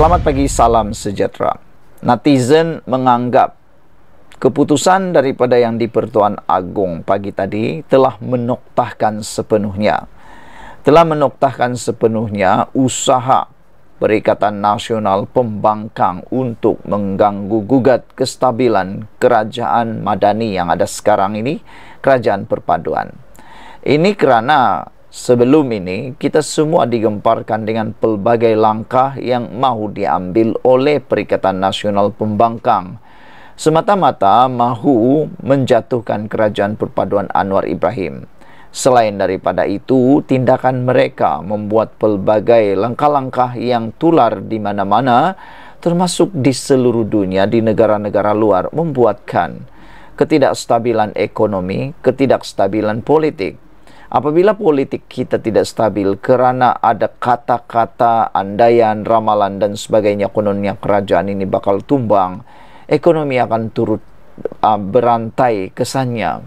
Selamat pagi, salam sejahtera. Netizen menganggap keputusan daripada yang di Pertuan Agong pagi tadi telah menoktahkan sepenuhnya. Telah menoktahkan sepenuhnya usaha Perikatan Nasional Pembangkang untuk mengganggu gugat kestabilan kerajaan madani yang ada sekarang ini, kerajaan perpaduan. Ini kerana sebelum ini kita semua digemparkan dengan pelbagai langkah yang mahu diambil oleh Perikatan Nasional Pembangkang semata-mata mahu menjatuhkan kerajaan perpaduan Anwar Ibrahim selain daripada itu tindakan mereka membuat pelbagai langkah-langkah yang tular di mana-mana termasuk di seluruh dunia di negara-negara luar membuatkan ketidakstabilan ekonomi, ketidakstabilan politik, Apabila politik kita tidak stabil kerana ada kata-kata, andaian, ramalan dan sebagainya kononnya kerajaan ini bakal tumbang, ekonomi akan turut uh, berantai kesannya.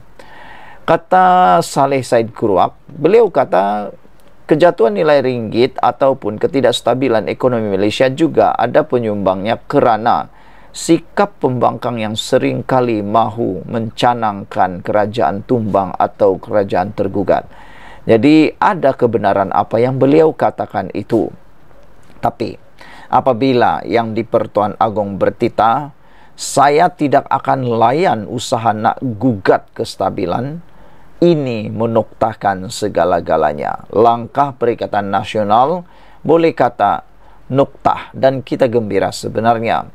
Kata Saleh Said Kuruak, beliau kata kejatuhan nilai ringgit ataupun ketidakstabilan ekonomi Malaysia juga ada penyumbangnya kerana sikap pembangkang yang sering kali mahu mencanangkan kerajaan tumbang atau kerajaan tergugat. Jadi ada kebenaran apa yang beliau katakan itu. Tapi apabila yang di Pertuan Agong bertita, saya tidak akan layan usaha nak gugat kestabilan, ini menuktahkan segala-galanya. Langkah Perikatan Nasional boleh kata nuktah dan kita gembira sebenarnya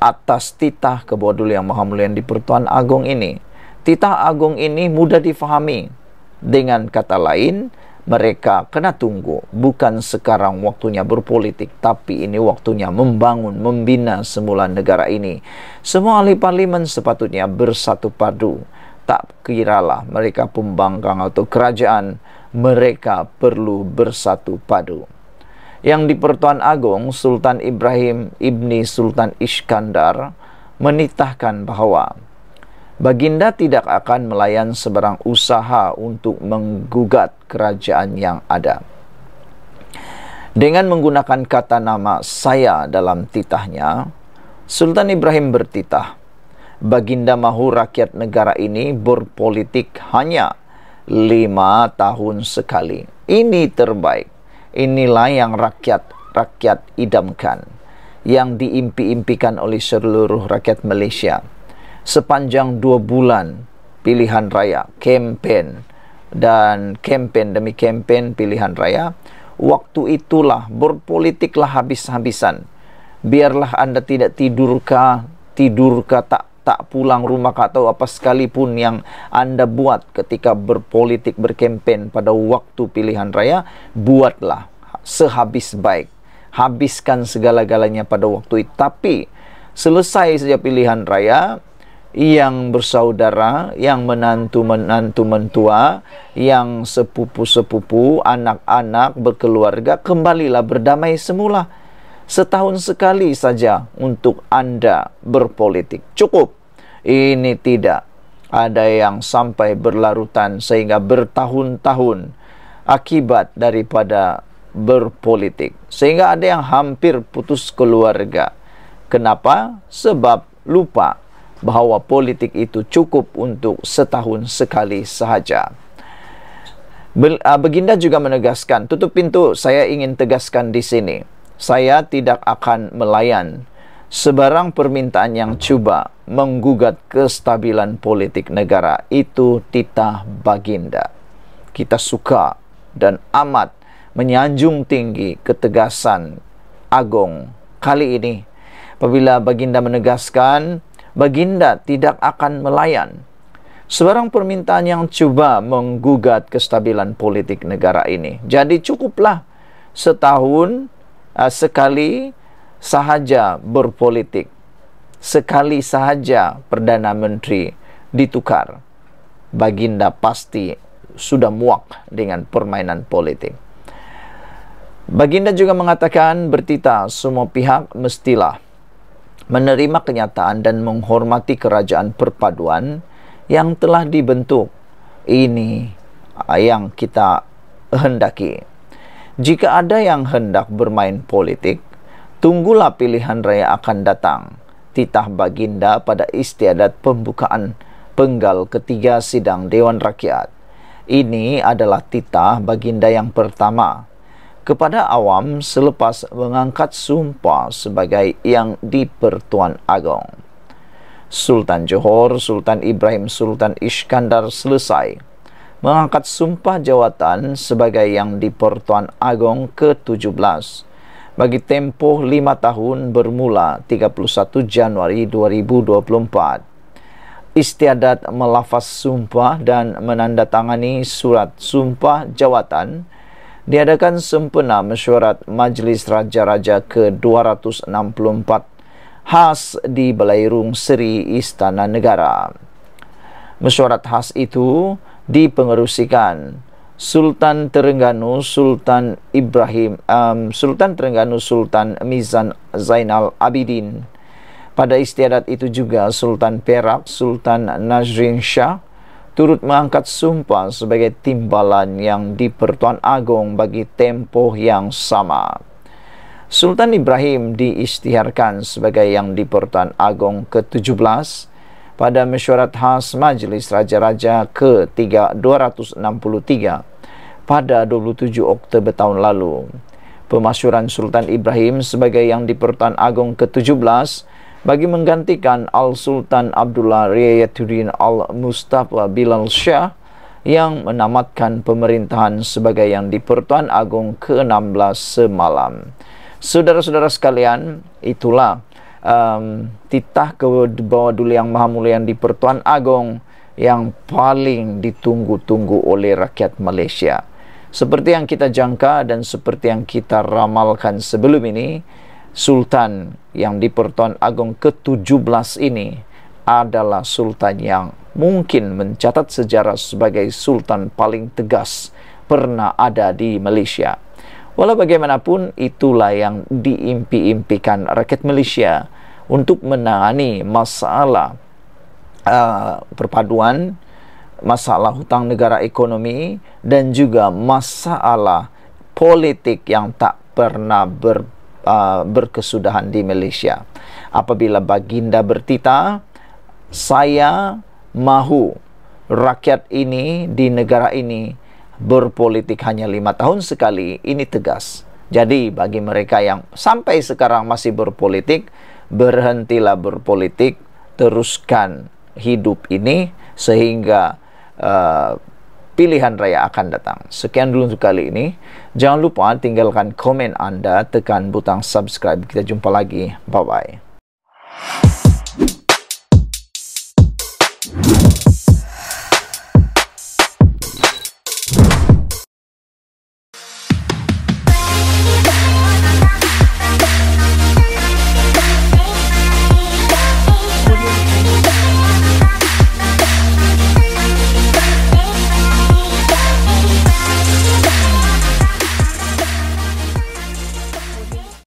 atas titah kebodul yang maha mulia di pertuan agung ini. Titah agung ini mudah difahami. Dengan kata lain, mereka kena tunggu. Bukan sekarang waktunya berpolitik, tapi ini waktunya membangun, membina semula negara ini. Semua ahli parlimen sepatutnya bersatu padu. Tak kiralah mereka pembangkang atau kerajaan, mereka perlu bersatu padu yang di Pertuan Agung Sultan Ibrahim Ibni Sultan Iskandar menitahkan bahawa Baginda tidak akan melayan sebarang usaha untuk menggugat kerajaan yang ada. Dengan menggunakan kata nama saya dalam titahnya, Sultan Ibrahim bertitah, Baginda mahu rakyat negara ini berpolitik hanya lima tahun sekali. Ini terbaik inilah yang rakyat-rakyat idamkan yang diimpi-impikan oleh seluruh rakyat Malaysia sepanjang dua bulan pilihan raya kempen dan kempen demi kempen pilihan raya waktu itulah berpolitiklah habis-habisan biarlah anda tidak tidurkah tidurkah tak tak pulang rumah atau apa sekalipun yang anda buat ketika berpolitik berkempen pada waktu pilihan raya buatlah sehabis baik habiskan segala-galanya pada waktu itu tapi selesai saja pilihan raya yang bersaudara, yang menantu-menantu mentua, yang sepupu-sepupu, anak-anak, berkeluarga, kembalilah berdamai semula. Setahun sekali saja untuk Anda berpolitik. Cukup ini tidak ada yang sampai berlarutan sehingga bertahun-tahun akibat daripada berpolitik sehingga ada yang hampir putus keluarga kenapa sebab lupa bahawa politik itu cukup untuk setahun sekali sahaja Beginda ah, juga menegaskan tutup pintu saya ingin tegaskan di sini saya tidak akan melayan Sebarang permintaan yang cuba menggugat kestabilan politik negara itu tita baginda. Kita suka dan amat menyanjung tinggi ketegasan Agung kali ini. Apabila baginda menegaskan, baginda tidak akan melayan. Sebarang permintaan yang coba menggugat kestabilan politik negara ini. Jadi cukuplah setahun uh, sekali sahaja berpolitik, sekali sahaja Perdana Menteri ditukar, baginda pasti sudah muak dengan permainan politik. Baginda juga mengatakan bertita semua pihak mestilah menerima kenyataan dan menghormati kerajaan perpaduan yang telah dibentuk. Ini yang kita hendaki. Jika ada yang hendak bermain politik, Tunggulah pilihan raya akan datang. Titah baginda pada istiadat pembukaan penggal ketiga sidang Dewan Rakyat. Ini adalah titah baginda yang pertama. Kepada awam selepas mengangkat sumpah sebagai yang di Pertuan agong. Sultan Johor, Sultan Ibrahim, Sultan Iskandar selesai mengangkat sumpah jawatan sebagai yang di Pertuan agong ke-17 bagi tempoh 5 tahun bermula 31 Januari 2024. Istiadat melafaz sumpah dan menandatangani surat sumpah jawatan diadakan sempena mesyuarat Majlis Raja-Raja ke-264 khas di Belairung Seri Istana Negara. Mesyuarat khas itu dipengerusikan Sultan Terengganu Sultan Ibrahim um, Sultan Terengganu Sultan Mizan Zainal Abidin pada istiadat itu juga Sultan Perak Sultan Nazrin Shah turut mengangkat sumpah sebagai timbalan yang di Pertuan Agong bagi tempoh yang sama. Sultan Ibrahim diistiharkan sebagai yang di Pertuan Agong ke-17 pada mesyuarat khas Majlis Raja-Raja ke-263 pada 27 Oktober tahun lalu. Pemasyuran Sultan Ibrahim sebagai yang di-Pertuan Agong ke-17 bagi menggantikan Al-Sultan Abdullah Riyaduddin Al-Mustafa Bilal Shah yang menamatkan pemerintahan sebagai yang di-Pertuan Agong ke-16 semalam. Saudara-saudara sekalian, itulah um, titah ke bawah dulu yang maha mulia yang dipertuan agong yang paling ditunggu-tunggu oleh rakyat Malaysia. Seperti yang kita jangka dan seperti yang kita ramalkan sebelum ini, Sultan yang dipertuan agong ke-17 ini adalah Sultan yang mungkin mencatat sejarah sebagai Sultan paling tegas pernah ada di Malaysia. Walau bagaimanapun, itulah yang diimpi-impikan rakyat Malaysia untuk menangani masalah uh, perpaduan, masalah hutang negara ekonomi dan juga masalah politik yang tak pernah ber, uh, berkesudahan di Malaysia. Apabila baginda bertita, saya mahu rakyat ini di negara ini berpolitik hanya lima tahun sekali ini tegas. Jadi bagi mereka yang sampai sekarang masih berpolitik, berhentilah berpolitik, teruskan hidup ini sehingga uh, pilihan raya akan datang. Sekian dulu untuk kali ini. Jangan lupa tinggalkan komen Anda, tekan butang subscribe. Kita jumpa lagi. Bye-bye.